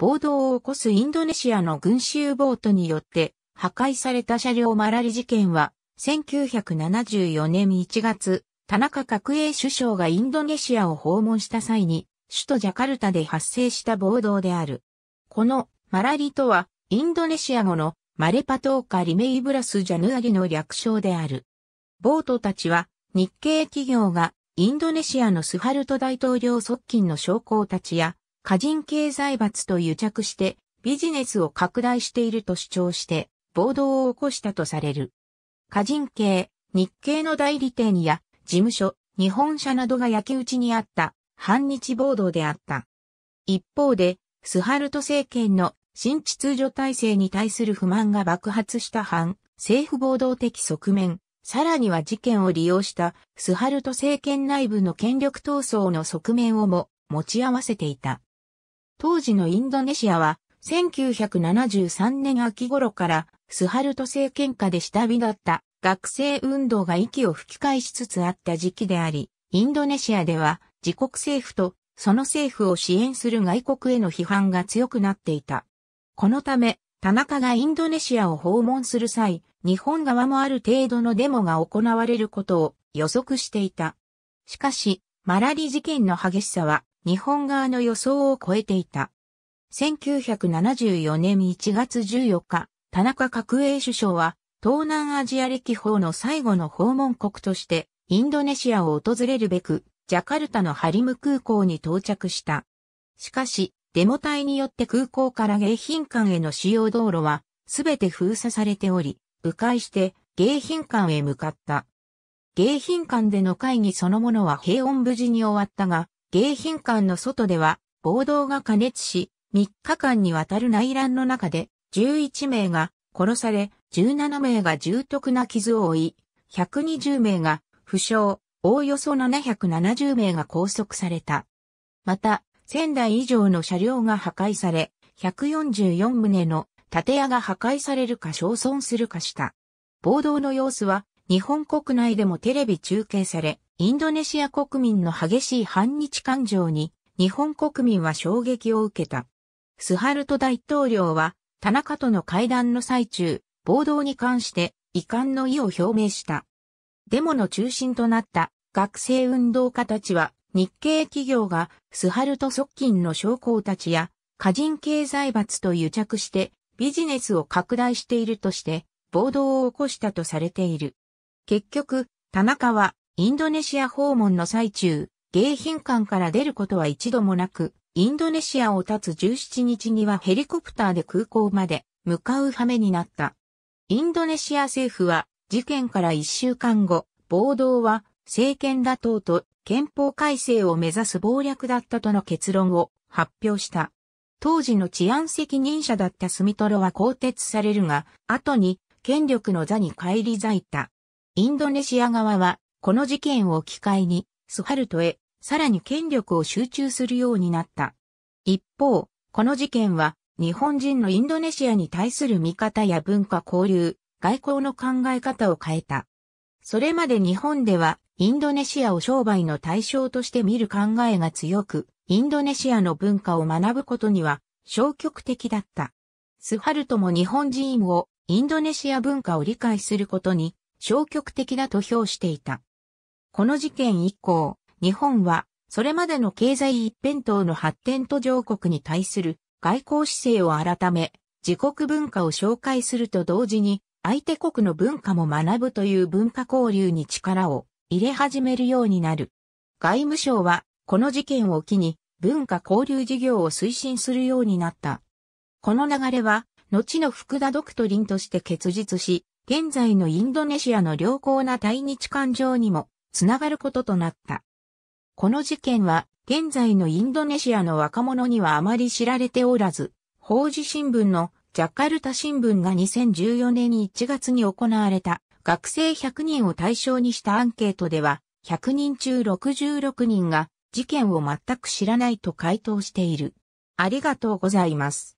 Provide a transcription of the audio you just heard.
暴動を起こすインドネシアの群衆暴徒によって破壊された車両マラリ事件は、1974年1月、田中角栄首相がインドネシアを訪問した際に、首都ジャカルタで発生した暴動である。このマラリとは、インドネシア語のマレパトーカリメイブラスジャヌアリの略称である。暴徒たちは、日系企業がインドネシアのスハルト大統領側近の将校たちや過人経済罰と癒着してビジネスを拡大していると主張して暴動を起こしたとされる。過人系、日系の代理店や事務所、日本社などが焼き打ちにあった反日暴動であった。一方で、スハルト政権の新秩序体制に対する不満が爆発した反政府暴動的側面、さらには事件を利用したスハルト政権内部の権力闘争の側面をも持ち合わせていた。当時のインドネシアは、1973年秋頃から、スハルト政権下で下火だった学生運動が息を吹き返しつつあった時期であり、インドネシアでは自国政府とその政府を支援する外国への批判が強くなっていた。このため、田中がインドネシアを訪問する際、日本側もある程度のデモが行われることを予測していた。しかし、マラリ事件の激しさは日本側の予想を超えていた。1974年1月14日、田中角栄首相は、東南アジア歴訪の最後の訪問国として、インドネシアを訪れるべく、ジャカルタのハリム空港に到着した。しかし、デモ隊によって空港から迎賓館への使用道路は、すべて封鎖されており、迂回して、迎賓館へ向かった。迎賓館での会議そのものは平穏無事に終わったが、迎賓館の外では暴動が加熱し、3日間にわたる内乱の中で11名が殺され、17名が重篤な傷を負い、120名が負傷、おおよそ770名が拘束された。また、1000台以上の車両が破壊され、144棟の建屋が破壊されるか焼損するかした。暴動の様子は日本国内でもテレビ中継され、インドネシア国民の激しい反日感情に、日本国民は衝撃を受けた。スハルト大統領は、田中との会談の最中、暴動に関して遺憾の意を表明した。デモの中心となった学生運動家たちは、日系企業がスハルト側近の将校たちや、過人経済罰と癒着してビジネスを拡大しているとして、暴動を起こしたとされている。結局、田中はインドネシア訪問の最中、迎賓館から出ることは一度もなく、インドネシアを立つ17日にはヘリコプターで空港まで向かう羽目になった。インドネシア政府は事件から1週間後、暴動は政権打倒と憲法改正を目指す暴略だったとの結論を発表した。当時の治安責任者だったスミトロは更迭されるが、後に権力の座に返り咲いた。インドネシア側はこの事件を機会に、スハルトへ、さらに権力を集中するようになった。一方、この事件は、日本人のインドネシアに対する見方や文化交流、外交の考え方を変えた。それまで日本では、インドネシアを商売の対象として見る考えが強く、インドネシアの文化を学ぶことには消極的だった。スハルトも日本人をインドネシア文化を理解することに消極的だと評していた。この事件以降、日本は、それまでの経済一辺倒の発展途上国に対する外交姿勢を改め、自国文化を紹介すると同時に、相手国の文化も学ぶという文化交流に力を入れ始めるようになる。外務省は、この事件を機に、文化交流事業を推進するようになった。この流れは、後の福田ドクトリンとして結実し、現在のインドネシアの良好な対日感情にもつながることとなった。この事件は、現在のインドネシアの若者にはあまり知られておらず、法事新聞のジャカルタ新聞が2014年1月に行われた学生100人を対象にしたアンケートでは、100人中66人が事件を全く知らないと回答している。ありがとうございます。